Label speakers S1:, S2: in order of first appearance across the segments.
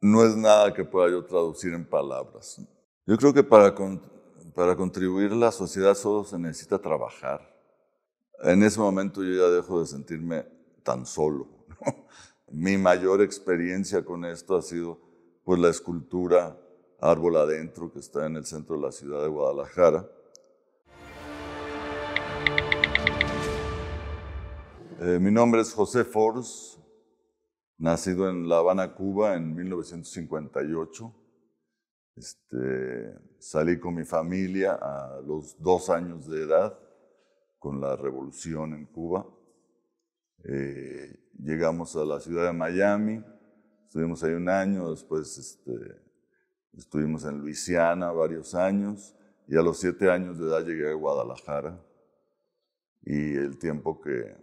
S1: no es nada que pueda yo traducir en palabras. Yo creo que para, contribuir la sociedad solo se necesita trabajar. En ese momento yo ya dejo de sentirme tan solo. Mi mayor experiencia con esto ha sido pues la escultura Árbol Adentro que está en el centro de la ciudad de Guadalajara. Eh, mi nombre es José Force, nacido en La Habana, Cuba, en 1958. Este, salí con mi familia a los dos años de edad con la revolución en Cuba. Eh, llegamos a la ciudad de Miami, estuvimos ahí un año, después este, estuvimos en Luisiana varios años y a los siete años de edad llegué a Guadalajara y el tiempo que,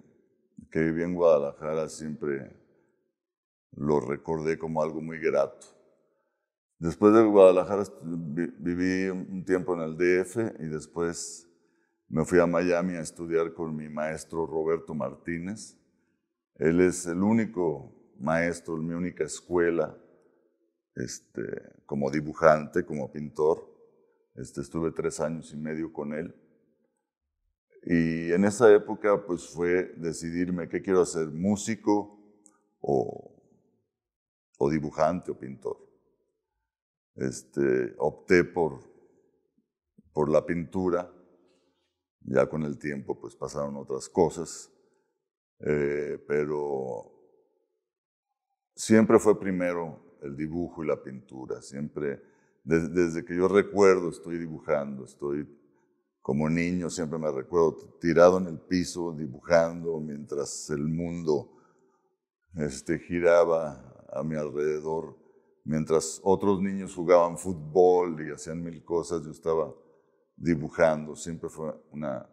S1: que viví en Guadalajara siempre lo recordé como algo muy grato. Después de Guadalajara viví un tiempo en el DF y después me fui a Miami a estudiar con mi maestro Roberto Martínez. Él es el único maestro, mi única escuela este, como dibujante, como pintor. Este, estuve tres años y medio con él. Y en esa época pues fue decidirme qué quiero hacer, músico o o dibujante o pintor. Este, opté por, por la pintura, ya con el tiempo pues pasaron otras cosas, eh, pero siempre fue primero el dibujo y la pintura, siempre, desde, que yo recuerdo estoy dibujando, estoy como niño, siempre me recuerdo tirado en el piso dibujando mientras el mundo este, giraba a mi alrededor. Mientras otros niños jugaban fútbol y hacían mil cosas, yo estaba dibujando. Siempre fue una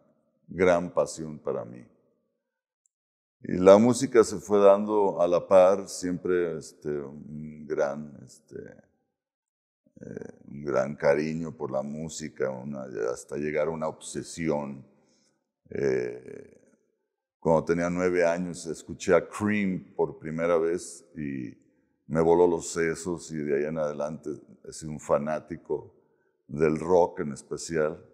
S1: gran pasión para mí. Y la música se fue dando a la par, siempre este, un, gran, este, eh, gran cariño por la música, hasta llegar a una obsesión. Eh, cuando tenía nueve años escuché a Cream por primera vez y me voló los sesos y de ahí en adelante he sido un fanático del rock en especial.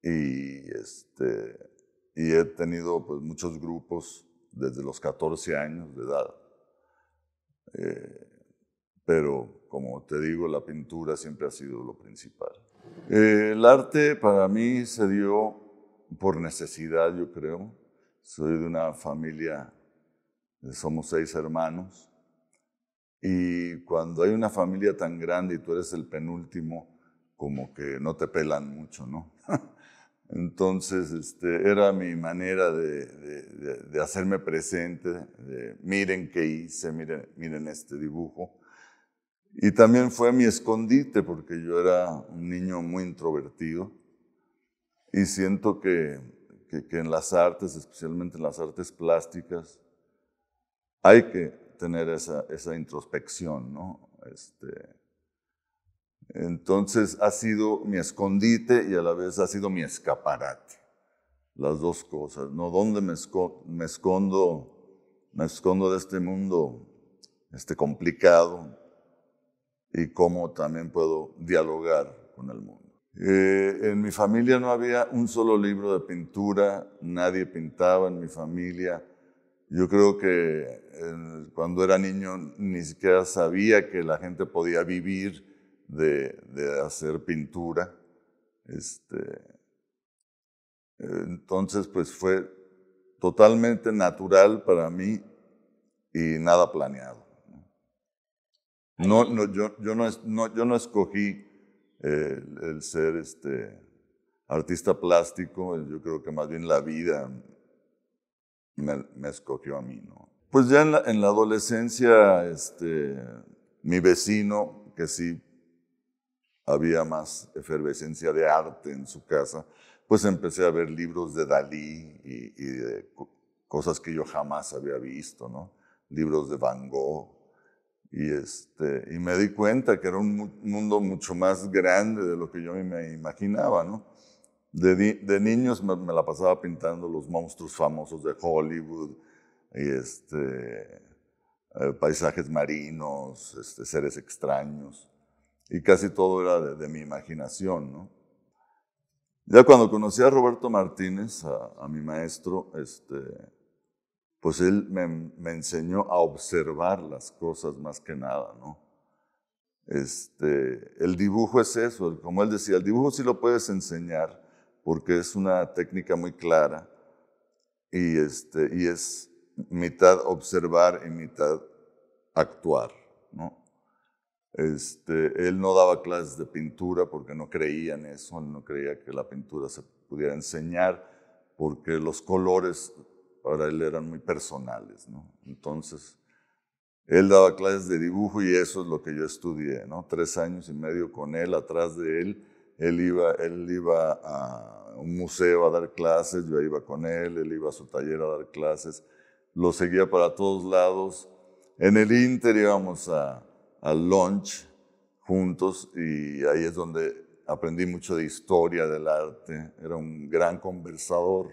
S1: Y, este, y he tenido pues, muchos grupos desde los 14 años de edad. Eh, pero como te digo, la pintura siempre ha sido lo principal. Eh, el arte para mí se dio por necesidad, yo creo. Soy de una familia somos seis hermanos, y cuando hay una familia tan grande y tú eres el penúltimo, como que no te pelan mucho, ¿no? Entonces, este, era mi manera de, de, hacerme presente, de miren qué hice, miren, miren este dibujo. Y también fue mi escondite, porque yo era un niño muy introvertido. Y siento que, que en las artes, especialmente en las artes plásticas, hay que tener esa, introspección, ¿no? Este, entonces ha sido mi escondite y a la vez ha sido mi escaparate, las dos cosas, ¿no? ¿Dónde me, escondo? Me escondo de este mundo este, complicado y cómo también puedo dialogar con el mundo. Eh, en mi familia no había un solo libro de pintura, nadie pintaba en mi familia, yo creo que eh, cuando era niño ni siquiera sabía que la gente podía vivir de, de hacer pintura. Este, entonces, pues fue totalmente natural para mí y nada planeado. No, no, yo, yo, no, yo no escogí el, el, ser este, artista plástico, yo creo que más bien la vida me, escogió a mí, ¿no? Pues ya en la, adolescencia, este, mi vecino, que sí había más efervescencia de arte en su casa, pues empecé a ver libros de Dalí y, y de cosas que yo jamás había visto, ¿no? Libros de Van Gogh. Y, este, y me di cuenta que era un mundo mucho más grande de lo que yo me imaginaba, ¿no? De, niños me, la pasaba pintando los monstruos famosos de Hollywood, y este, eh, paisajes marinos, este, seres extraños, y casi todo era de, mi imaginación. Ya cuando conocí a Roberto Martínez, a, mi maestro, este, pues él me, enseñó a observar las cosas más que nada, ¿no? Este, el dibujo es eso, como él decía, el dibujo sí lo puedes enseñar, porque es una técnica muy clara y, este, y es mitad observar y mitad actuar. Este, él no daba clases de pintura porque no creía en eso, no creía que la pintura se pudiera enseñar porque los colores para él eran muy personales. Entonces, él daba clases de dibujo y eso es lo que yo estudié, tres años y medio con él, atrás de él él iba, él iba a un museo a dar clases, yo iba con él, él iba a su taller a dar clases, lo seguía para todos lados. En el Inter íbamos a, a lunch juntos y ahí es donde aprendí mucho de historia del arte, era un gran conversador.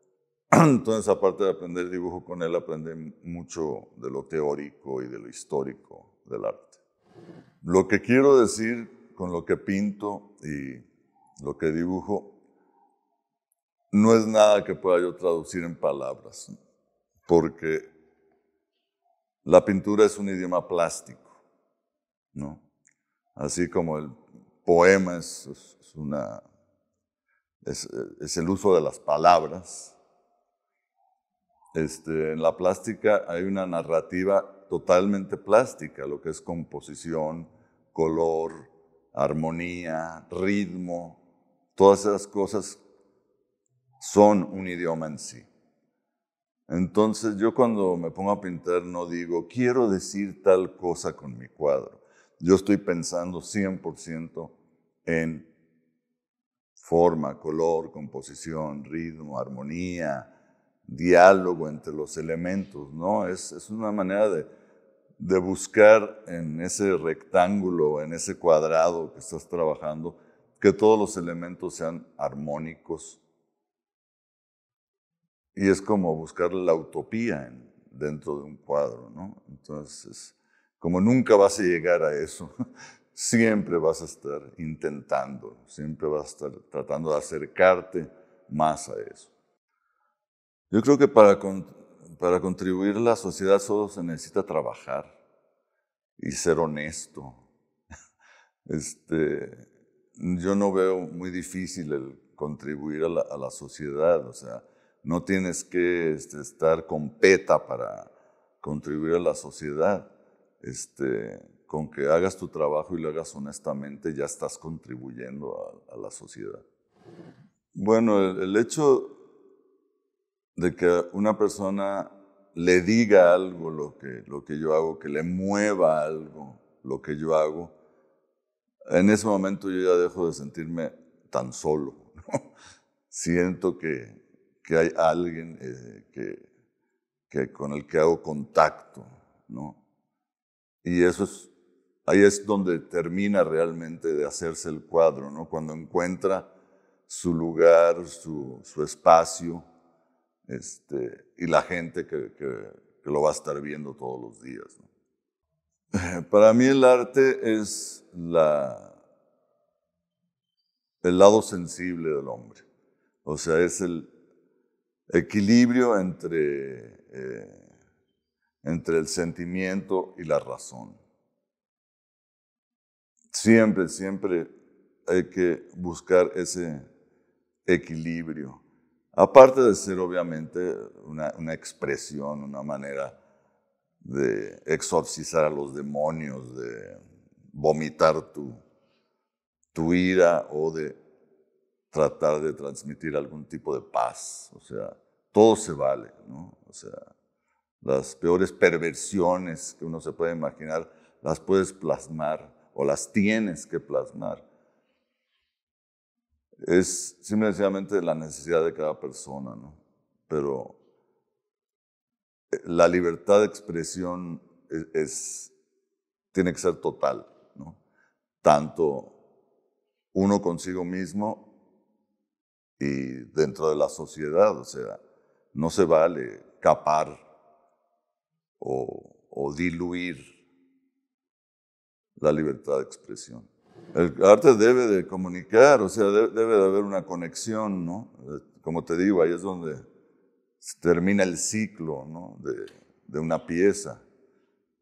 S1: Entonces, aparte de aprender dibujo con él, aprendí mucho de lo teórico y de lo histórico del arte. Lo que quiero decir con lo que pinto y lo que dibujo, no es nada que pueda yo traducir en palabras, porque la pintura es un idioma plástico, Así como el poema es, una, el uso de las palabras, este, en la plástica hay una narrativa totalmente plástica, lo que es composición, color, armonía, ritmo, todas esas cosas son un idioma en sí. Entonces yo cuando me pongo a pintar no digo, quiero decir tal cosa con mi cuadro. Yo estoy pensando 100% en forma, color, composición, ritmo, armonía, diálogo entre los elementos, ¿no? Es, es una manera de, de buscar en ese rectángulo, en ese cuadrado que estás trabajando, que todos los elementos sean armónicos. Y es como buscar la utopía dentro de un cuadro, ¿no? Entonces, como nunca vas a llegar a eso, siempre vas a estar intentando, siempre vas a estar tratando de acercarte más a eso. Yo creo que para, para contribuir a la sociedad solo se necesita trabajar y ser honesto. Este, yo no veo muy difícil el contribuir a la, sociedad, o sea, no tienes que este, estar con peta para contribuir a la sociedad. Este, con que hagas tu trabajo y lo hagas honestamente, ya estás contribuyendo a, la sociedad. Bueno, el hecho de que una persona le diga algo lo que, lo que yo hago, que le mueva algo lo que yo hago, en ese momento yo ya dejo de sentirme tan solo. Siento que, que, hay alguien eh, que, con el que hago contacto, Y eso es, ahí es donde termina realmente de hacerse el cuadro, Cuando encuentra su lugar, su espacio, este, y la gente que, lo va a estar viendo todos los días. Para mí el arte es la, el lado sensible del hombre, o sea, es el equilibrio entre, eh, entre el sentimiento y la razón. Siempre, siempre hay que buscar ese equilibrio Aparte de ser obviamente una, expresión, una manera de exorcizar a los demonios, de vomitar tu, tu ira o de tratar de transmitir algún tipo de paz. O sea, todo se vale, ¿no? O sea, las peores perversiones que uno se puede imaginar las puedes plasmar o las tienes que plasmar es simplemente la necesidad de cada persona, ¿no? Pero eh, la libertad de expresión e-, es, tiene que ser total, ¿no? Tanto uno consigo mismo y dentro de la sociedad, o sea, no se vale capar o diluir la libertad de expresión. El arte debe de comunicar, o sea, debe, de haber una conexión, ¿no? Eh, como te digo, ahí es donde termina el ciclo, ¿no? De, de una pieza.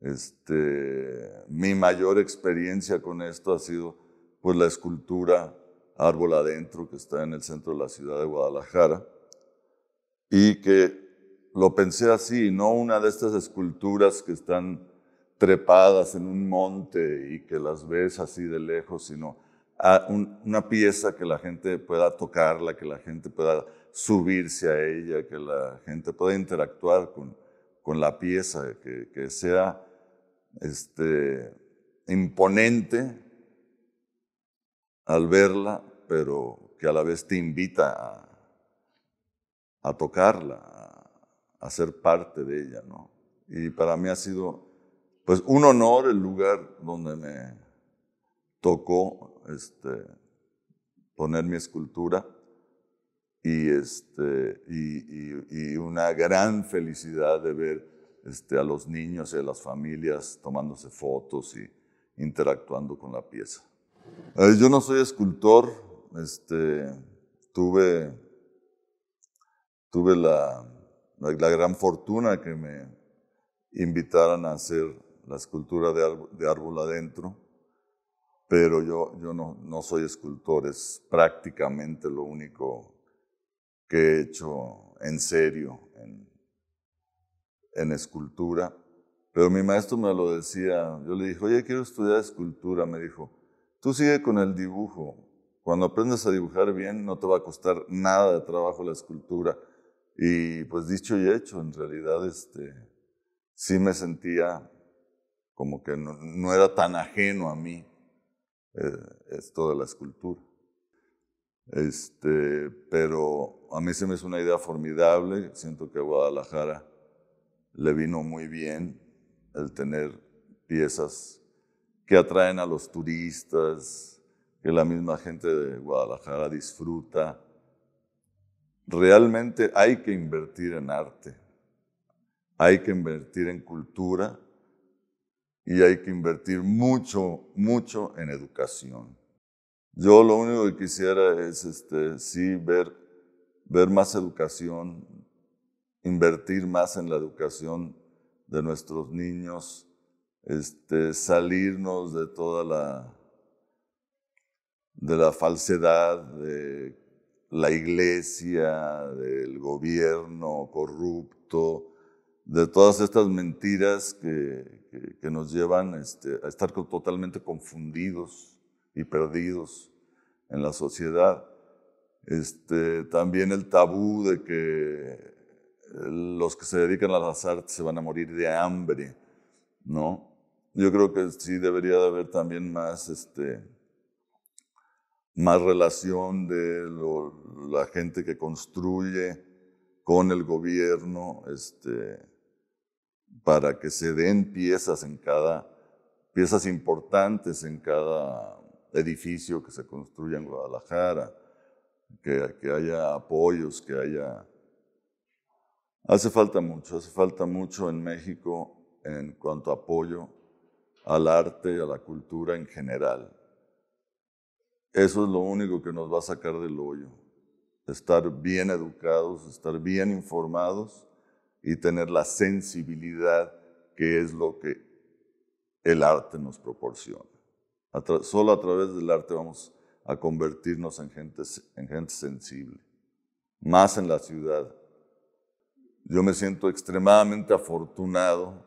S1: Este, mi mayor experiencia con esto ha sido pues la escultura Árbol Adentro que está en el centro de la ciudad de Guadalajara y que lo pensé así, no una de estas esculturas que están trepadas en un monte y que las ves así de lejos, sino una pieza que la gente pueda tocarla, que la gente pueda subirse a ella, que la gente pueda interactuar con, con la pieza, que, sea este, imponente al verla, pero que a la vez te invita a, tocarla, a, a ser parte de ella, ¿no? Y para mí ha sido pues un honor el lugar donde me tocó este, poner mi escultura este, y, una gran felicidad de ver este, a los niños y a las familias tomándose fotos y interactuando con la pieza. Eh, yo no soy escultor, tuve, la, la gran fortuna que me invitaran a hacer la escultura de, árbol, de adentro, pero yo, yo no, no, soy escultor, es prácticamente lo único que he hecho en serio en, escultura. Pero mi maestro me lo decía, yo le dije, oye, quiero estudiar escultura, me dijo, tú sigue con el dibujo, cuando aprendes a dibujar bien no te va a costar nada de trabajo la escultura. Y pues dicho y hecho, en realidad este, sí me sentía como que no, era tan ajeno a mí eh, esto de la escultura. Este, pero a mí se me es una idea formidable, siento que a Guadalajara le vino muy bien el tener piezas que atraen a los turistas, que la misma gente de Guadalajara disfruta. Realmente hay que invertir en arte, hay que invertir en cultura y hay que invertir mucho, mucho en educación. Yo lo único que quisiera es, este, sí, ver, ver más educación, invertir más en la educación de nuestros niños, este, salirnos de toda la, de la falsedad de la iglesia, del gobierno corrupto, de todas estas mentiras que, que, nos llevan este, a estar totalmente confundidos y perdidos en la sociedad. Este, también el tabú de que eh, los que se dedican a las artes se van a morir de hambre, ¿no? Yo creo que sí debería de haber también más, este, más relación de la gente que construye con el gobierno, este, para que se den piezas en cada, piezas importantes en cada edificio que se construya en Guadalajara, que, que haya apoyos, que haya... Hace falta mucho, hace falta mucho en México en cuanto a apoyo al arte, y a la cultura en general. Eso es lo único que nos va a sacar del hoyo. Estar bien educados, estar bien informados y tener la sensibilidad que es lo que el arte nos proporciona. solo a través del arte vamos a convertirnos en gente, en gente sensible, más en la ciudad. Yo me siento extremadamente afortunado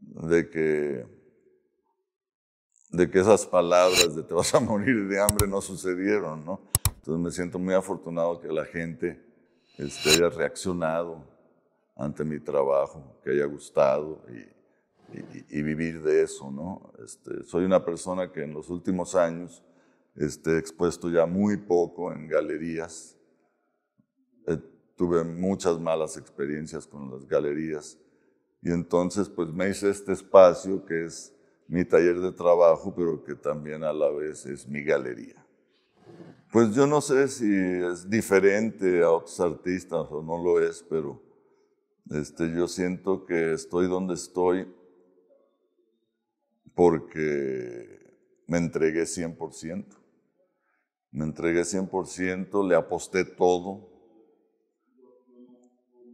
S1: de que, de que esas palabras de te vas a morir de hambre no sucedieron, ¿no? Entonces me siento muy afortunado que la gente este, haya reaccionado ante mi trabajo, que haya gustado y, vivir de eso, ¿no? Este, soy una persona que en los últimos años este, he expuesto ya muy poco en galerías. Eh, tuve muchas malas experiencias con las galerías y entonces pues me hice este espacio que es mi taller de trabajo, pero que también a la vez es mi galería. Pues yo no sé si es diferente a otros artistas o no lo es, pero este, yo siento que estoy donde estoy porque me entregué 100%. Me entregué 100%, le aposté todo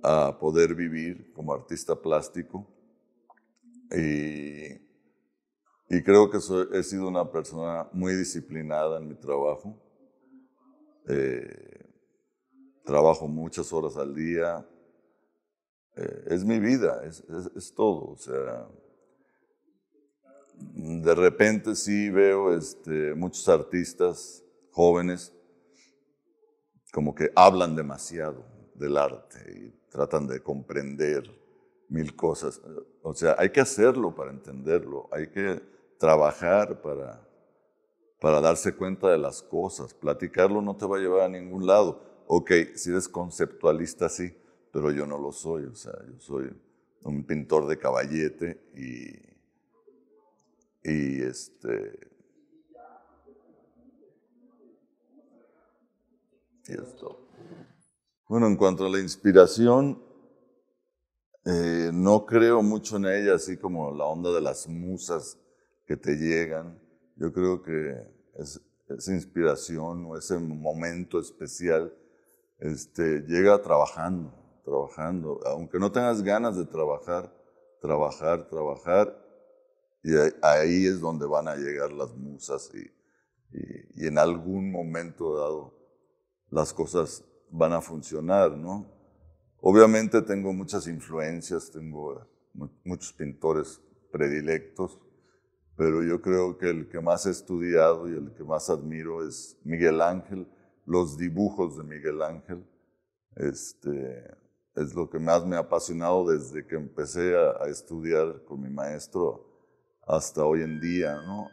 S1: a poder vivir como artista plástico. Y, creo que he sido una persona muy disciplinada en mi trabajo. Eh, trabajo muchas horas al día, es mi vida, es, todo. O sea, de repente sí veo este, muchos artistas jóvenes como que hablan demasiado del arte y tratan de comprender mil cosas. O sea, hay que hacerlo para entenderlo, hay que trabajar para, para darse cuenta de las cosas. Platicarlo no te va a llevar a ningún lado. Ok, si eres conceptualista, sí pero yo no lo soy, o sea, yo soy un pintor de caballete y, y este... Y esto. Bueno, en cuanto a la inspiración, eh, no creo mucho en ella, así como la onda de las musas que te llegan. Yo creo que es, esa inspiración o ese momento especial este, llega trabajando trabajando, aunque no tengas ganas de trabajar, trabajar, trabajar, y ahí es donde van a llegar las musas y, y, en algún momento dado las cosas van a funcionar, ¿no? Obviamente tengo muchas influencias, tengo muchos pintores predilectos, pero yo creo que el que más he estudiado y el que más admiro es Miguel Ángel, los dibujos de Miguel Ángel. Este, es lo que más me ha apasionado desde que empecé a, estudiar con mi maestro hasta hoy en día, ¿no?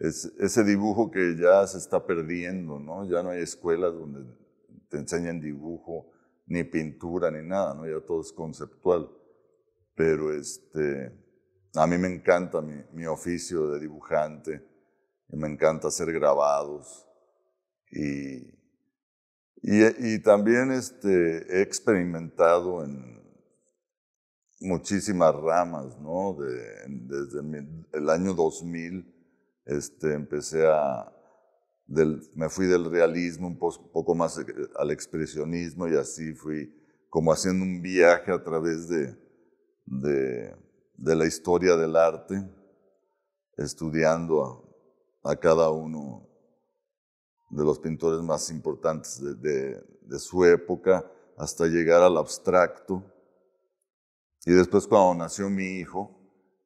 S1: Es, ese dibujo que ya se está perdiendo, ¿no? Ya no hay escuelas donde te enseñan dibujo, ni pintura, ni nada, ¿no? Ya todo es conceptual. Pero este, a mí me encanta mi, mi oficio de dibujante, me encanta hacer grabados y y, también este, he experimentado en muchísimas ramas, ¿no? desde el año 2000 este, empecé a, me fui del realismo un poco más eh, al expresionismo y así fui como haciendo un viaje a través de, de, la historia del arte, estudiando a cada uno de los pintores más importantes de, su época, hasta llegar al abstracto. Y después cuando nació mi hijo,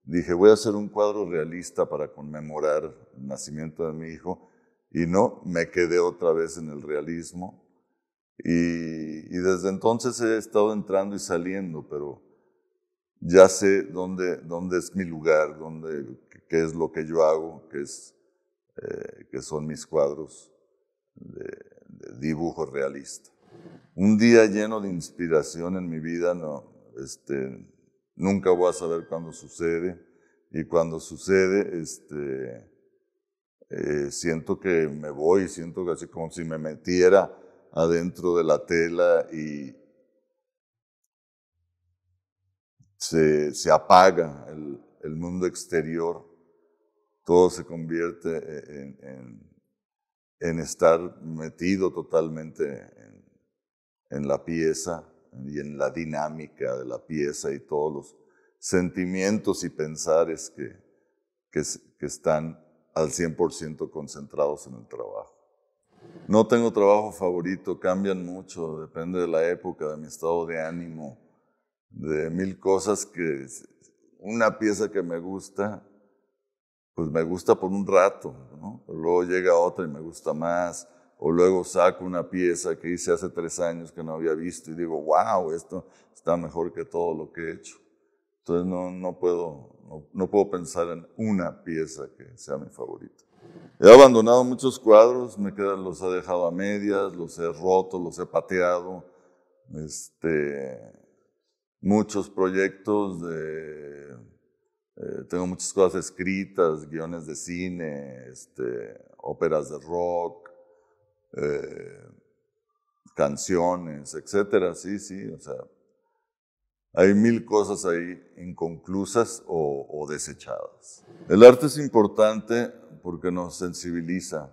S1: dije, voy a hacer un cuadro realista para conmemorar el nacimiento de mi hijo. Y no, me quedé otra vez en el realismo. Y, desde entonces he estado entrando y saliendo, pero ya sé dónde, dónde es mi lugar, dónde, qué es lo que yo hago, qué, es, eh, qué son mis cuadros de, dibujo realista. Un día lleno de inspiración en mi vida, no, este, nunca voy a saber cuándo sucede. Y cuando sucede, este, eh, siento que me voy, siento que así como si me metiera adentro de la tela y se, apaga el, mundo exterior, todo se convierte e, en, en estar metido totalmente en, la pieza y en la dinámica de la pieza y todos los sentimientos y pensares que, que, que están al 100% concentrados en el trabajo. No tengo trabajo favorito, cambian mucho, depende de la época, de mi estado de ánimo, de mil cosas que una pieza que me gusta pues me gusta por un rato, ¿no? luego llega otra y me gusta más, o luego saco una pieza que hice hace tres años que no había visto y digo, wow, esto está mejor que todo lo que he hecho. Entonces no, no puedo, no, puedo pensar en una pieza que sea mi favorita. He abandonado muchos cuadros, me quedan, los he dejado a medias, los he roto, los he pateado. Este, muchos proyectos de eh, tengo muchas cosas escritas, guiones de cine, este, óperas de rock, eh, canciones, etc. Sí, sí, o sea, hay mil cosas ahí inconclusas o, desechadas. El arte es importante porque nos sensibiliza.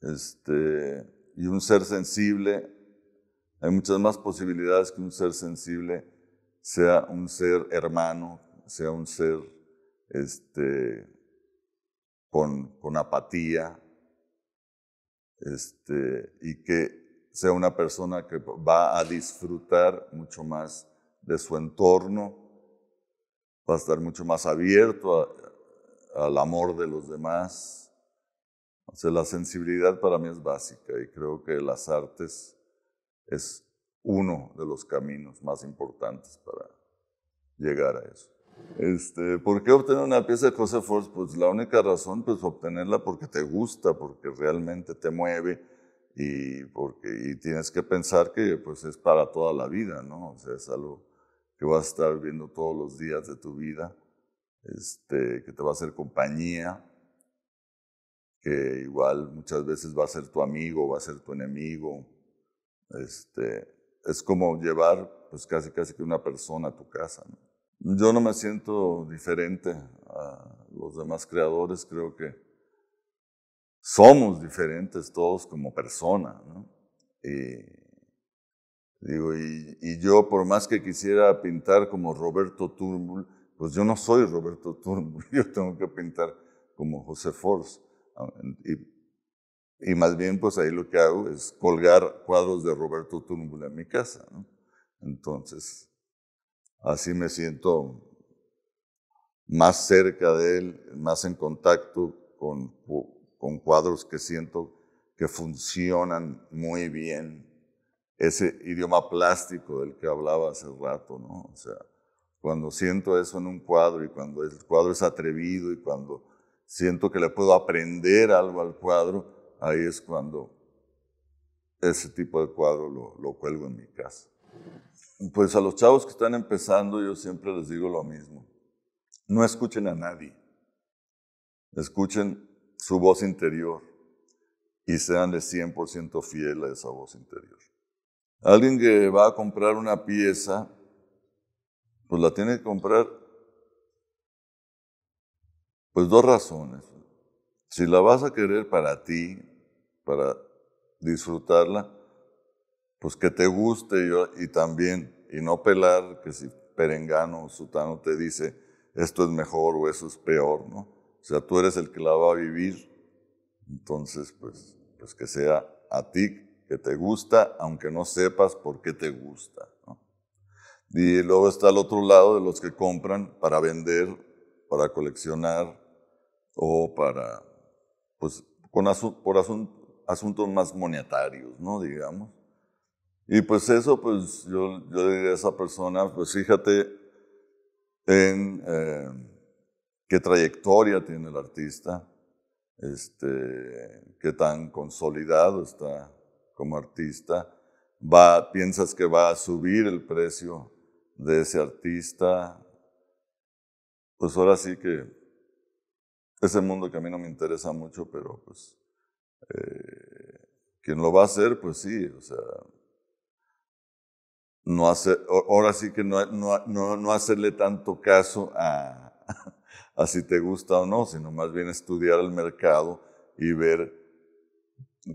S1: Este, y un ser sensible, hay muchas más posibilidades que un ser sensible sea un ser hermano sea un ser este, con, apatía este, y que sea una persona que va a disfrutar mucho más de su entorno, va a estar mucho más abierto al amor de los demás. sea, la sensibilidad para mí es básica y creo que las artes es uno de los caminos más importantes para llegar a eso. Este, ¿Por qué obtener una pieza de Joseph Force? Pues la única razón, pues obtenerla porque te gusta, porque realmente te mueve y, porque, y tienes que pensar que pues es para toda la vida, ¿no? O sea, es algo que vas a estar viendo todos los días de tu vida, este, que te va a hacer compañía, que igual muchas veces va a ser tu amigo, va a ser tu enemigo. Este, es como llevar pues casi casi que una persona a tu casa, ¿no? Yo no me siento diferente a los demás creadores, creo que somos diferentes todos como persona, ¿no? Y, digo, y, y, yo por más que quisiera pintar como Roberto Turnbull, pues yo no soy Roberto Turnbull, yo tengo que pintar como José Force. Y, y más bien, pues ahí lo que hago es colgar cuadros de Roberto Turnbull en mi casa, ¿no? Entonces, así me siento más cerca de Él, más en contacto con, con cuadros que siento que funcionan muy bien. Ese idioma plástico del que hablaba hace rato, ¿no? O sea, cuando siento eso en un cuadro y cuando el cuadro es atrevido y cuando siento que le puedo aprender algo al cuadro, ahí es cuando ese tipo de cuadro lo cuelgo en mi casa. Pues a los chavos que están empezando yo siempre les digo lo mismo. No escuchen a nadie. Escuchen su voz interior y sean de 100% fiel a esa voz interior. Alguien que va a comprar una pieza, pues la tiene que comprar, pues dos razones. Si la vas a querer para ti, para disfrutarla, pues que te guste y, y también, y no pelar que si Perengano o Sutano te dice esto es mejor o eso es peor, ¿no? O sea, tú eres el que la va a vivir, entonces pues, pues que sea a ti que te gusta, aunque no sepas por qué te gusta. ¿no? Y luego está el otro lado de los que compran para vender, para coleccionar o para, pues, con por asuntos más monetarios, ¿no? Digamos. Y pues eso, pues yo, yo diría a esa persona, pues fíjate en eh, qué trayectoria tiene el artista, este, qué tan consolidado está como artista, va, piensas que va a subir el precio de ese artista, pues ahora sí que ese mundo que a mí no me interesa mucho, pero pues eh, quien lo va a hacer, pues sí, o sea, no hace, ahora sí que no, no, no, hacerle tanto caso a, a, si te gusta o no, sino más bien estudiar el mercado y ver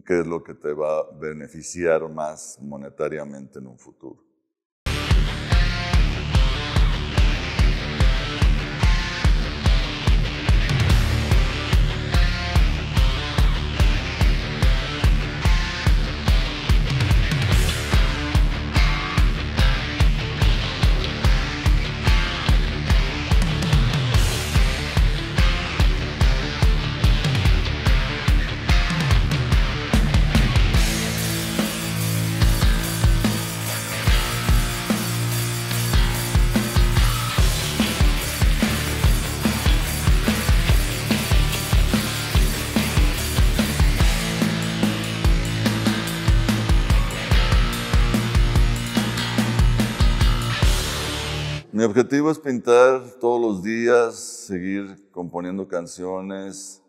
S1: qué es lo que te va a beneficiar más monetariamente en un futuro. objetivo es pintar todos los días, seguir componiendo canciones,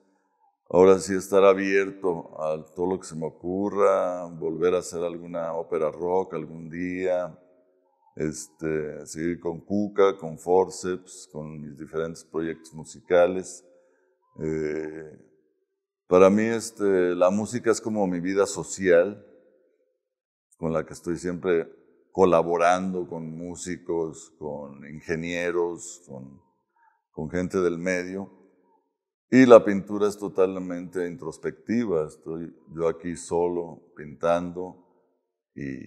S1: ahora sí estar abierto a todo lo que se me ocurra, volver a hacer alguna ópera rock algún día, este, seguir con Cuca, con Forceps, con mis diferentes proyectos musicales. Eh, para mí este, la música es como mi vida social, con la que estoy siempre colaborando con músicos, con ingenieros, con, con gente del medio. Y la pintura es totalmente introspectiva. Estoy yo aquí solo pintando y,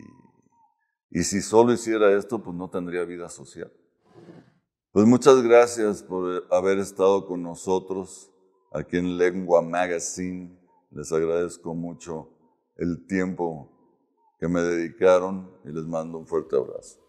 S1: y si solo hiciera esto, pues no tendría vida social. Pues muchas gracias por haber estado con nosotros aquí en Lengua Magazine. Les agradezco mucho el tiempo que me dedicaron y les mando un fuerte abrazo.